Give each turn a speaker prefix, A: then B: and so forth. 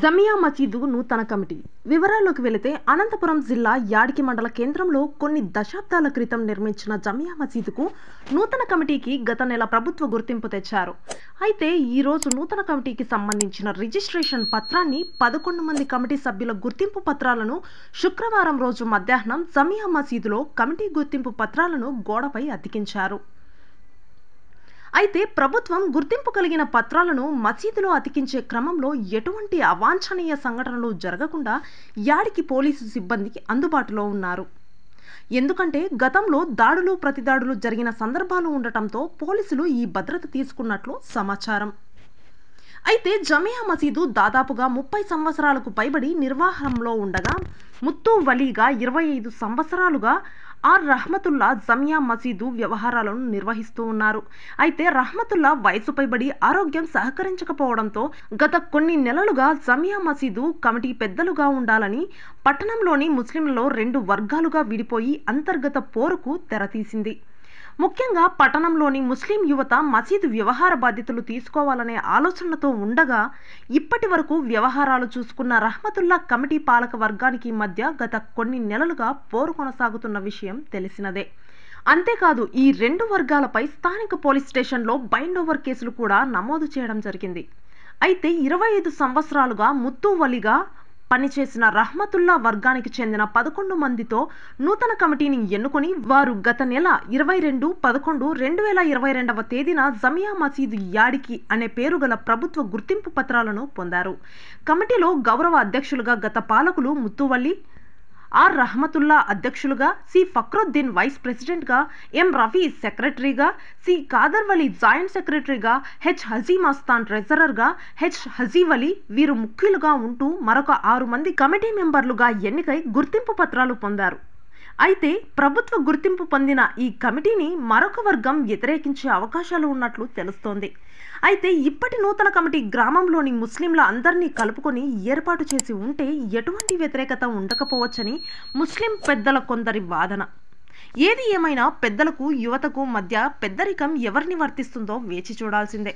A: జమియా మసీదు నూతన కమిటీ వివరాల్లోకి వెళితే అనంతపురం జిల్లా యాడికి మండల కేంద్రంలో కొన్ని దశాబ్దాల క్రితం నిర్మించిన జమియా మసీదుకు నూతన కమిటీకి గత నెల ప్రభుత్వ గుర్తింపు తెచ్చారు అయితే ఈరోజు నూతన కమిటీకి సంబంధించిన రిజిస్ట్రేషన్ పత్రాన్ని పదకొండు మంది కమిటీ సభ్యుల గుర్తింపు పత్రాలను శుక్రవారం రోజు మధ్యాహ్నం జమియా మసీదులో కమిటీ గుర్తింపు పత్రాలను గోడపై అతికించారు అయితే ప్రభుత్వం గుర్తింపు కలిగిన పత్రాలను మసీదులో అతికించే క్రమంలో ఎటువంటి అవాంఛనీయ సంఘటనలు జరగకుండా యాడికి పోలీసు సిబ్బందికి అందుబాటులో ఉన్నారు ఎందుకంటే గతంలో దాడులు ప్రతిదాడులు జరిగిన సందర్భాలు ఉండటంతో పోలీసులు ఈ భద్రత తీసుకున్నట్లు సమాచారం అయితే జమియా మసీదు దాదాపుగా ముప్పై సంవత్సరాలకు పైబడి నిర్వాహంలో ఉండగా ముత్తు వలీగా ఇరవై ఐదు సంవత్సరాలుగా ఆర్ రహమతుల్లా జమియా మసీదు వ్యవహారాలను నిర్వహిస్తూ ఉన్నారు అయితే రహమతుల్లా వయసు పైబడి ఆరోగ్యం సహకరించకపోవడంతో గత కొన్ని నెలలుగా జమియా మసీదు కమిటీ పెద్దలుగా ఉండాలని పట్టణంలోని ముస్లింలలో రెండు వర్గాలుగా విడిపోయి అంతర్గత పోరుకు తెరతీసింది ముఖ్యంగా పట్టణంలోని ముస్లిం యువత మసీదు వ్యవహార బాధ్యతలు తీసుకోవాలనే ఆలోచనతో ఉండగా ఇప్పటి వరకు వ్యవహారాలు చూసుకున్న రహమతుల్లా కమిటీ పాలక వర్గానికి మధ్య గత కొన్ని నెలలుగా పోరు కొనసాగుతున్న విషయం తెలిసినదే అంతేకాదు ఈ రెండు వర్గాలపై స్థానిక పోలీస్ స్టేషన్లో బైండ్ ఓవర్ కేసులు కూడా నమోదు చేయడం జరిగింది అయితే ఇరవై ఐదు సంవత్సరాలుగా ముత్తువలిగా పనిచేసిన రహ్మతుల్లా వర్గానికి చెందిన పదకొండు మందితో నూతన కమిటీని ఎన్నుకొని వారు గత నెల ఇరవై రెండు పదకొండు రెండు వేల ఇరవై రెండవ తేదీన జమియా మసీదు యాడికి అనే పేరు గల ప్రభుత్వ గుర్తింపు పత్రాలను పొందారు కమిటీలో గౌరవ అధ్యక్షులుగా గత పాలకులు ముత్తువల్లి ఆర్ రహమతుల్లా అధ్యక్షులుగా సి ఫక్రుద్దీన్ వైస్ ప్రెసిడెంట్గా ఎం రఫీ సెక్రటరీగా సి కాదర్వలి జాయింట్ సెక్రటరీగా హెచ్ హజీమ్ అస్తాన్ ట్రెజరర్గా హెచ్ హజీవలి వీరు ముఖ్యులుగా ఉంటూ మరొక ఆరు మంది కమిటీ మెంబర్లుగా ఎన్నికై గుర్తింపు పత్రాలు పొందారు అయితే ప్రభుత్వ గుర్తింపు పొందిన ఈ కమిటీని మరొక వర్గం వ్యతిరేకించే అవకాశాలు ఉన్నట్లు తెలుస్తోంది అయితే ఇప్పటి నూతన కమిటీ గ్రామంలోని ముస్లింల అందరినీ కలుపుకొని ఏర్పాటు చేసి ఉంటే ఎటువంటి వ్యతిరేకత ఉండకపోవచ్చని ముస్లిం పెద్దల కొందరి వాదన ఏది ఏమైనా పెద్దలకు యువతకు మధ్య పెద్దరికం ఎవరిని వర్తిస్తుందో వేచి చూడాల్సిందే